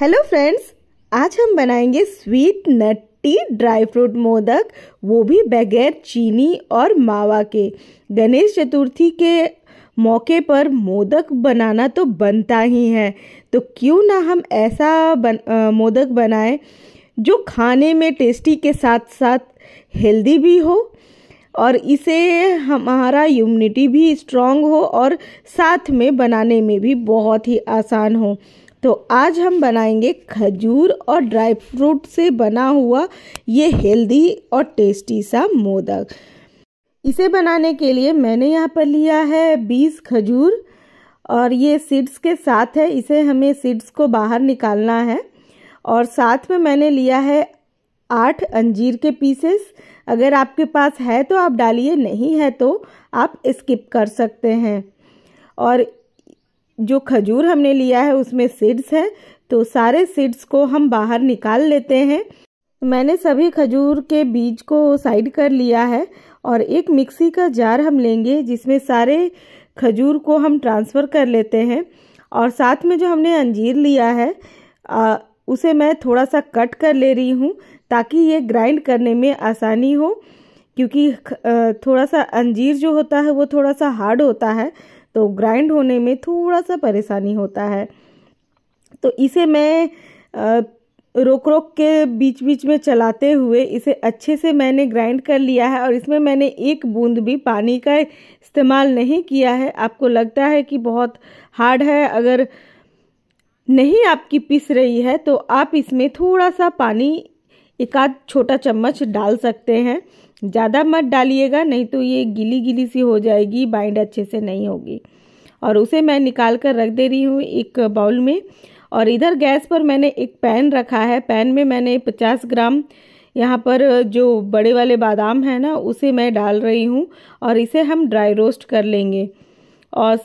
hello friends आज हम बनाएंगे sweet nutty dry fruit modak वो भी बगैर चीनी और मावा के गणेश चतुर्थी के मौके पर मोदक बनाना तो बनता ही है तो क्यों ना हम ऐसा बन, आ, मोदक बनाएं जो खाने में टेस्टी के साथ साथ हेल्दी भी हो और इसे हमारा इम्यूनिटी भी स्ट्रांग हो और साथ में बनाने में भी बहुत ही आसान हो तो आज हम बनाएंगे खजूर और ड्राई फ्रूट से बना हुआ ये हेल्दी और टेस्टी सा मोदक इसे बनाने के लिए मैंने यहाँ पर लिया है बीस खजूर और ये सीड्स के साथ है इसे हमें सीड्स को बाहर निकालना है और साथ में मैंने लिया है आठ अंजीर के पीसेस अगर आपके पास है तो आप डालिए नहीं है तो आप स्किप कर सकते हैं और जो खजूर हमने लिया है उसमें सीड्स है तो सारे सीड्स को हम बाहर निकाल लेते हैं मैंने सभी खजूर के बीज को साइड कर लिया है और एक मिक्सी का जार हम लेंगे जिसमें सारे खजूर को हम ट्रांसफ़र कर लेते हैं और साथ में जो हमने अंजीर लिया है आ, उसे मैं थोड़ा सा कट कर ले रही हूँ ताकि ये ग्राइंड करने में आसानी हो क्योंकि थोड़ा सा अंजीर जो होता है वो थोड़ा सा हार्ड होता है तो ग्राइंड होने में थोड़ा सा परेशानी होता है तो इसे मैं रोक रोक के बीच बीच में चलाते हुए इसे अच्छे से मैंने ग्राइंड कर लिया है और इसमें मैंने एक बूंद भी पानी का इस्तेमाल नहीं किया है आपको लगता है कि बहुत हार्ड है अगर नहीं आपकी पिस रही है तो आप इसमें थोड़ा सा पानी एक आध छोटा चम्मच डाल सकते हैं ज़्यादा मत डालिएगा नहीं तो ये गिली गिली सी हो जाएगी बाइंड अच्छे से नहीं होगी और उसे मैं निकाल कर रख दे रही हूँ एक बाउल में और इधर गैस पर मैंने एक पैन रखा है पैन में मैंने पचास ग्राम यहाँ पर जो बड़े वाले बादाम है ना उसे मैं डाल रही हूँ और इसे हम ड्राई रोस्ट कर लेंगे और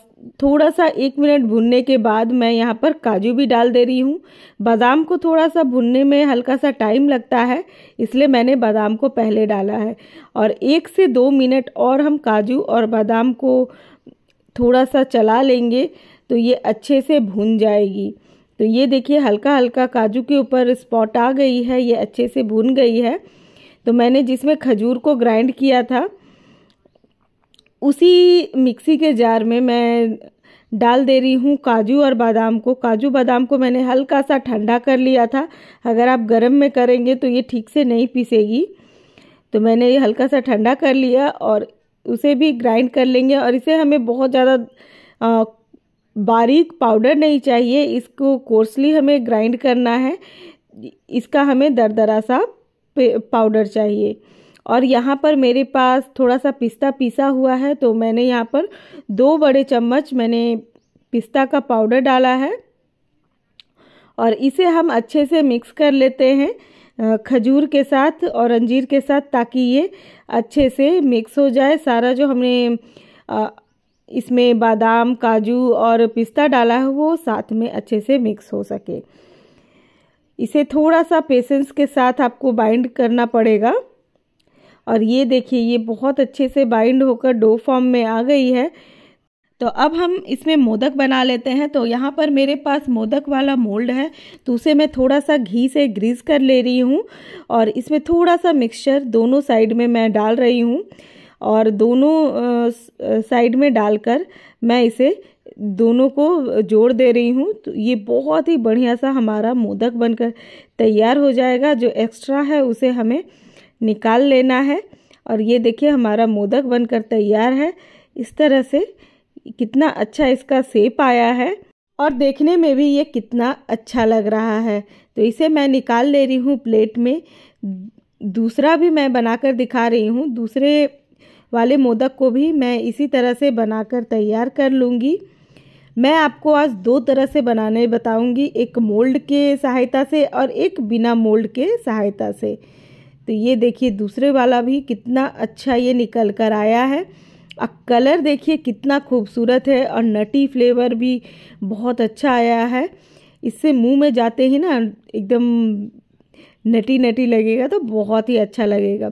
थोड़ा सा एक मिनट भुनने के बाद मैं यहाँ पर काजू भी डाल दे रही हूँ बादाम को थोड़ा सा भुनने में हल्का सा टाइम लगता है इसलिए मैंने बादाम को पहले डाला है और एक से दो मिनट और हम काजू और बादाम को थोड़ा सा चला लेंगे तो ये अच्छे से भुन जाएगी तो ये देखिए हल्का हल्का काजू के ऊपर स्पॉट आ गई है ये अच्छे से भुन गई है तो मैंने जिसमें खजूर को ग्राइंड किया था उसी मिक्सी के जार में मैं डाल दे रही हूँ काजू और बादाम को काजू बादाम को मैंने हल्का सा ठंडा कर लिया था अगर आप गर्म में करेंगे तो ये ठीक से नहीं पीसेगी तो मैंने ये हल्का सा ठंडा कर लिया और उसे भी ग्राइंड कर लेंगे और इसे हमें बहुत ज़्यादा बारीक पाउडर नहीं चाहिए इसको कोर्सली हमें ग्राइंड करना है इसका हमें दरदरा सा पाउडर चाहिए और यहाँ पर मेरे पास थोड़ा सा पिस्ता पिसा हुआ है तो मैंने यहाँ पर दो बड़े चम्मच मैंने पिस्ता का पाउडर डाला है और इसे हम अच्छे से मिक्स कर लेते हैं खजूर के साथ और अंजीर के साथ ताकि ये अच्छे से मिक्स हो जाए सारा जो हमने इसमें बादाम काजू और पिस्ता डाला है वो साथ में अच्छे से मिक्स हो सके इसे थोड़ा सा पेशेंस के साथ आपको बाइंड करना पड़ेगा और ये देखिए ये बहुत अच्छे से बाइंड होकर डो फॉर्म में आ गई है तो अब हम इसमें मोदक बना लेते हैं तो यहाँ पर मेरे पास मोदक वाला मोल्ड है तो उसे मैं थोड़ा सा घी से ग्रीस कर ले रही हूँ और इसमें थोड़ा सा मिक्सचर दोनों साइड में मैं डाल रही हूँ और दोनों साइड में डालकर मैं इसे दोनों को जोड़ दे रही हूँ तो ये बहुत ही बढ़िया सा हमारा मोदक बनकर तैयार हो जाएगा जो एक्स्ट्रा है उसे हमें निकाल लेना है और ये देखिए हमारा मोदक बनकर तैयार है इस तरह से कितना अच्छा इसका सेप आया है और देखने में भी ये कितना अच्छा लग रहा है तो इसे मैं निकाल ले रही हूँ प्लेट में दूसरा भी मैं बनाकर दिखा रही हूँ दूसरे वाले मोदक को भी मैं इसी तरह से बनाकर तैयार कर लूँगी मैं आपको आज दो तरह से बनाने बताऊँगी एक मोल्ड के सहायता से और एक बिना मोल्ड के सहायता से तो ये देखिए दूसरे वाला भी कितना अच्छा ये निकल कर आया है और कलर देखिए कितना खूबसूरत है और नटी फ्लेवर भी बहुत अच्छा आया है इससे मुंह में जाते ही ना एकदम नटी नटी लगेगा तो बहुत ही अच्छा लगेगा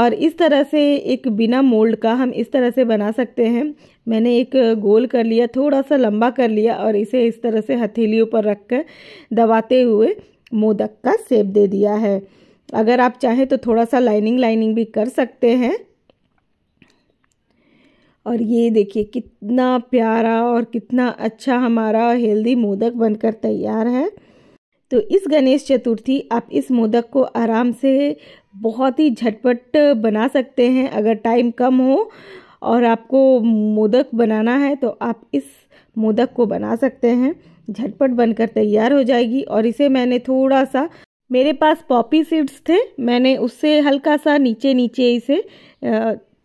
और इस तरह से एक बिना मोल्ड का हम इस तरह से बना सकते हैं मैंने एक गोल कर लिया थोड़ा सा लंबा कर लिया और इसे इस तरह से हथेलियों पर रख कर दबाते हुए मोदक का सेप दे दिया है अगर आप चाहें तो थोड़ा सा लाइनिंग लाइनिंग भी कर सकते हैं और ये देखिए कितना प्यारा और कितना अच्छा हमारा हेल्दी मोदक बनकर तैयार है तो इस गणेश चतुर्थी आप इस मोदक को आराम से बहुत ही झटपट बना सकते हैं अगर टाइम कम हो और आपको मोदक बनाना है तो आप इस मोदक को बना सकते हैं झटपट बनकर तैयार हो जाएगी और इसे मैंने थोड़ा सा मेरे पास पॉपी सीड्स थे मैंने उससे हल्का सा नीचे नीचे इसे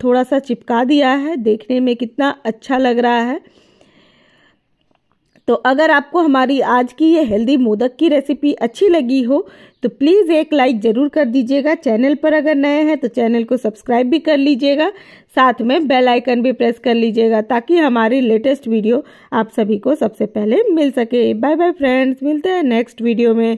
थोड़ा सा चिपका दिया है देखने में कितना अच्छा लग रहा है तो अगर आपको हमारी आज की ये हेल्दी मोदक की रेसिपी अच्छी लगी हो तो प्लीज़ एक लाइक ज़रूर कर दीजिएगा चैनल पर अगर नए हैं तो चैनल को सब्सक्राइब भी कर लीजिएगा साथ में बेल आइकन भी प्रेस कर लीजिएगा ताकि हमारी लेटेस्ट वीडियो आप सभी को सबसे पहले मिल सके बाय बाय फ्रेंड्स मिलते हैं नेक्स्ट वीडियो में